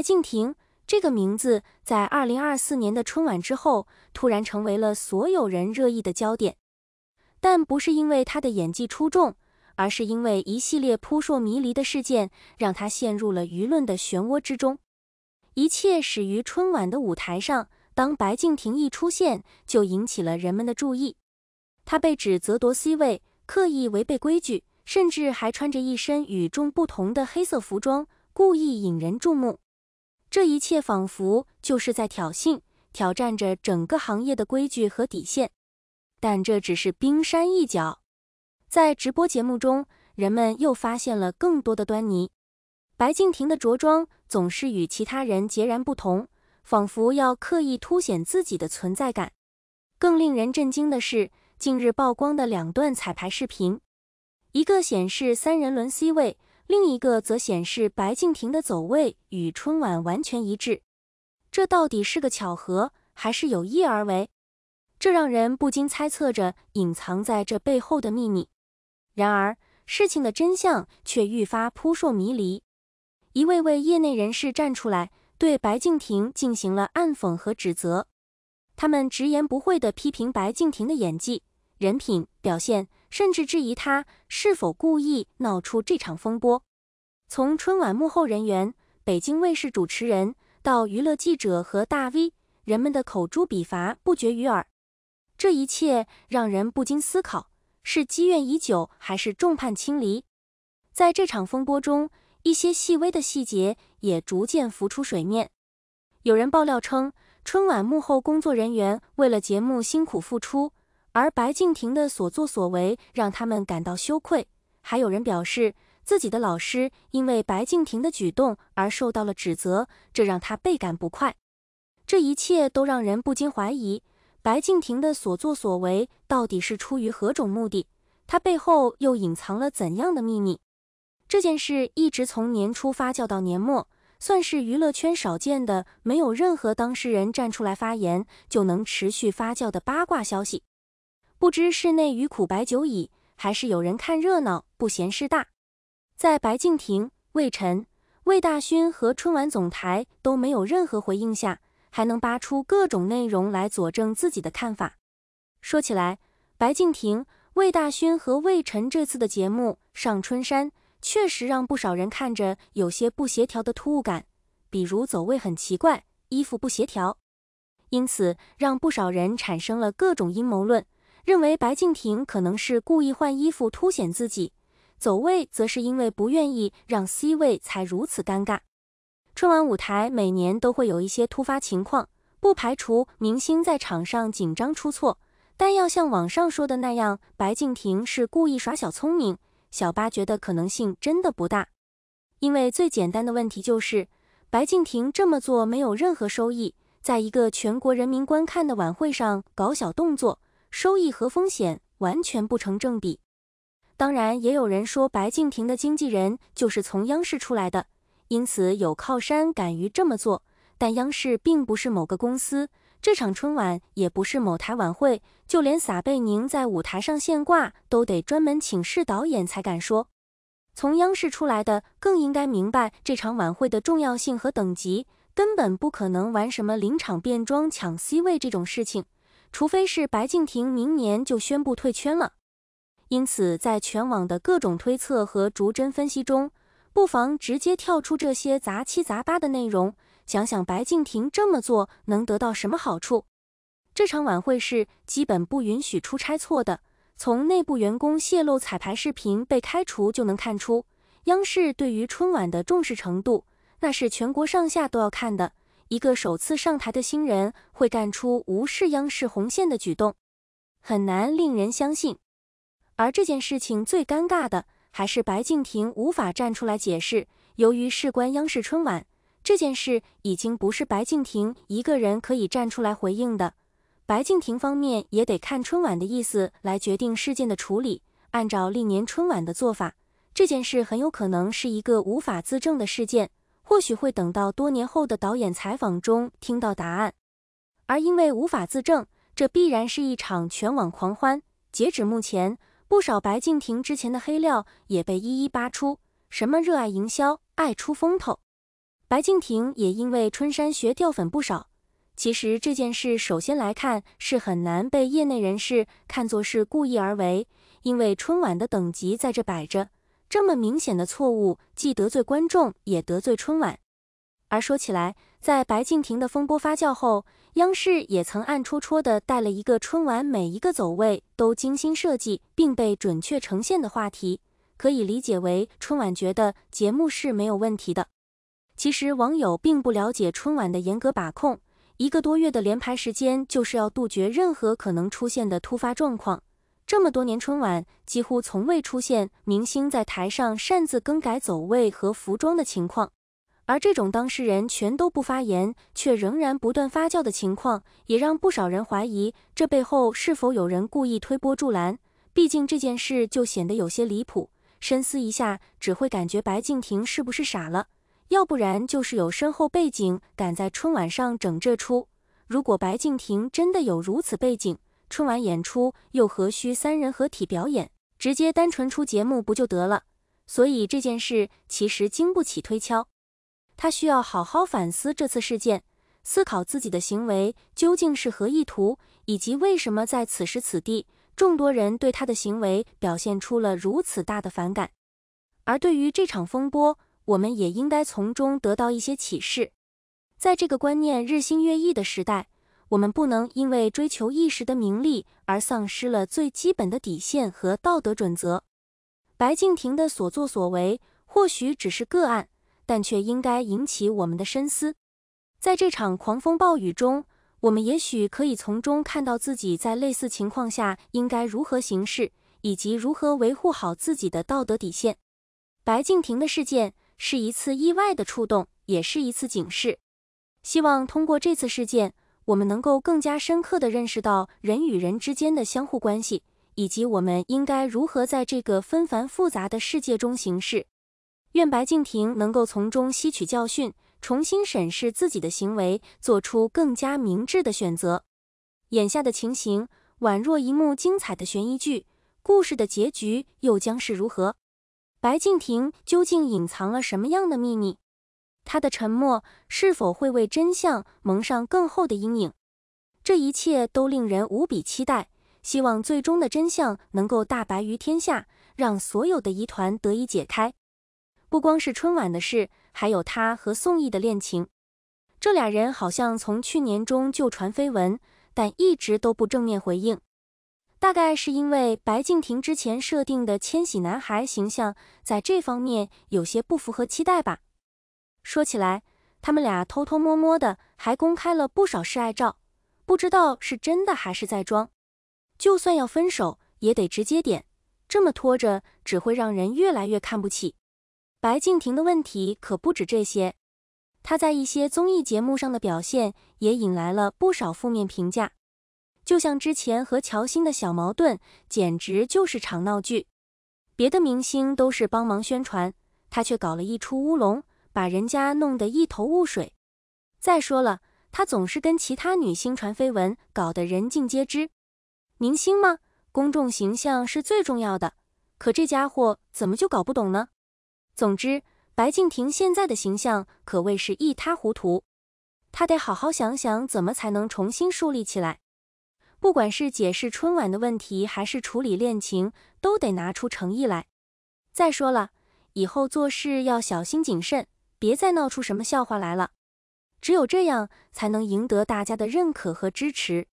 白敬亭这个名字在二零二四年的春晚之后，突然成为了所有人热议的焦点。但不是因为他的演技出众，而是因为一系列扑朔迷离的事件，让他陷入了舆论的漩涡之中。一切始于春晚的舞台上，当白敬亭一出现，就引起了人们的注意。他被指责夺 C 位，刻意违背规矩，甚至还穿着一身与众不同的黑色服装，故意引人注目。这一切仿佛就是在挑衅、挑战着整个行业的规矩和底线，但这只是冰山一角。在直播节目中，人们又发现了更多的端倪。白敬亭的着装总是与其他人截然不同，仿佛要刻意凸显自己的存在感。更令人震惊的是，近日曝光的两段彩排视频，一个显示三人轮 C 位。另一个则显示白敬亭的走位与春晚完全一致，这到底是个巧合还是有意而为？这让人不禁猜测着隐藏在这背后的秘密。然而，事情的真相却愈发扑朔迷离。一位位业内人士站出来，对白敬亭进行了暗讽和指责，他们直言不讳地批评白敬亭的演技、人品表现，甚至质疑他是否故意闹出这场风波。从春晚幕后人员、北京卫视主持人到娱乐记者和大 V，人们的口诛笔伐不绝于耳。这一切让人不禁思考：是积怨已久，还是众叛亲离？在这场风波中，一些细微的细节也逐渐浮出水面。有人爆料称，春晚幕后工作人员为了节目辛苦付出，而白敬亭的所作所为让他们感到羞愧。还有人表示。自己的老师因为白敬亭的举动而受到了指责，这让他倍感不快。这一切都让人不禁怀疑，白敬亭的所作所为到底是出于何种目的？他背后又隐藏了怎样的秘密？这件事一直从年初发酵到年末，算是娱乐圈少见的没有任何当事人站出来发言就能持续发酵的八卦消息。不知是内与苦白久矣，还是有人看热闹不嫌事大。在白敬亭、魏晨、魏大勋和春晚总台都没有任何回应下，还能扒出各种内容来佐证自己的看法。说起来，白敬亭、魏大勋和魏晨这次的节目上春山确实让不少人看着有些不协调的突兀感，比如走位很奇怪，衣服不协调，因此让不少人产生了各种阴谋论，认为白敬亭可能是故意换衣服凸显自己。走位则是因为不愿意让 C 位才如此尴尬。春晚舞台每年都会有一些突发情况，不排除明星在场上紧张出错，但要像网上说的那样，白敬亭是故意耍小聪明，小八觉得可能性真的不大。因为最简单的问题就是，白敬亭这么做没有任何收益，在一个全国人民观看的晚会上搞小动作，收益和风险完全不成正比。当然，也有人说白敬亭的经纪人就是从央视出来的，因此有靠山敢于这么做。但央视并不是某个公司，这场春晚也不是某台晚会，就连撒贝宁在舞台上现挂都得专门请示导演才敢说。从央视出来的更应该明白这场晚会的重要性和等级，根本不可能玩什么临场变装抢 C 位这种事情，除非是白敬亭明年就宣布退圈了。因此，在全网的各种推测和逐帧分析中，不妨直接跳出这些杂七杂八的内容，想想白敬亭这么做能得到什么好处。这场晚会是基本不允许出差错的，从内部员工泄露彩排视频被开除就能看出，央视对于春晚的重视程度。那是全国上下都要看的，一个首次上台的新人会干出无视央视红线的举动，很难令人相信。而这件事情最尴尬的还是白敬亭无法站出来解释，由于事关央视春晚，这件事已经不是白敬亭一个人可以站出来回应的，白敬亭方面也得看春晚的意思来决定事件的处理。按照历年春晚的做法，这件事很有可能是一个无法自证的事件，或许会等到多年后的导演采访中听到答案。而因为无法自证，这必然是一场全网狂欢。截止目前。不少白敬亭之前的黑料也被一一扒出，什么热爱营销、爱出风头。白敬亭也因为春山学掉粉不少。其实这件事首先来看是很难被业内人士看作是故意而为，因为春晚的等级在这摆着，这么明显的错误既得罪观众，也得罪春晚。而说起来，在白敬亭的风波发酵后，央视也曾暗戳戳地带了一个春晚，每一个走位都精心设计，并被准确呈现的话题，可以理解为春晚觉得节目是没有问题的。其实网友并不了解春晚的严格把控，一个多月的连排时间就是要杜绝任何可能出现的突发状况。这么多年，春晚几乎从未出现明星在台上擅自更改走位和服装的情况。而这种当事人全都不发言，却仍然不断发酵的情况，也让不少人怀疑这背后是否有人故意推波助澜。毕竟这件事就显得有些离谱，深思一下，只会感觉白敬亭是不是傻了？要不然就是有深厚背景，敢在春晚上整这出。如果白敬亭真的有如此背景，春晚演出又何须三人合体表演，直接单纯出节目不就得了？所以这件事其实经不起推敲。他需要好好反思这次事件，思考自己的行为究竟是何意图，以及为什么在此时此地，众多人对他的行为表现出了如此大的反感。而对于这场风波，我们也应该从中得到一些启示。在这个观念日新月异的时代，我们不能因为追求一时的名利而丧失了最基本的底线和道德准则。白敬亭的所作所为或许只是个案。但却应该引起我们的深思。在这场狂风暴雨中，我们也许可以从中看到自己在类似情况下应该如何行事，以及如何维护好自己的道德底线。白敬亭的事件是一次意外的触动，也是一次警示。希望通过这次事件，我们能够更加深刻地认识到人与人之间的相互关系，以及我们应该如何在这个纷繁复杂的世界中行事。愿白敬亭能够从中吸取教训，重新审视自己的行为，做出更加明智的选择。眼下的情形宛若一幕精彩的悬疑剧，故事的结局又将是如何？白敬亭究竟隐藏了什么样的秘密？他的沉默是否会为真相蒙上更厚的阴影？这一切都令人无比期待。希望最终的真相能够大白于天下，让所有的疑团得以解开。不光是春晚的事，还有他和宋轶的恋情。这俩人好像从去年中就传绯闻，但一直都不正面回应。大概是因为白敬亭之前设定的“千禧男孩”形象，在这方面有些不符合期待吧。说起来，他们俩偷偷摸摸的还公开了不少示爱照，不知道是真的还是在装。就算要分手，也得直接点，这么拖着只会让人越来越看不起。白敬亭的问题可不止这些，他在一些综艺节目上的表现也引来了不少负面评价。就像之前和乔欣的小矛盾，简直就是场闹剧。别的明星都是帮忙宣传，他却搞了一出乌龙，把人家弄得一头雾水。再说了，他总是跟其他女星传绯闻，搞得人尽皆知。明星吗？公众形象是最重要的，可这家伙怎么就搞不懂呢？总之，白敬亭现在的形象可谓是一塌糊涂，他得好好想想怎么才能重新树立起来。不管是解释春晚的问题，还是处理恋情，都得拿出诚意来。再说了，以后做事要小心谨慎，别再闹出什么笑话来了。只有这样，才能赢得大家的认可和支持。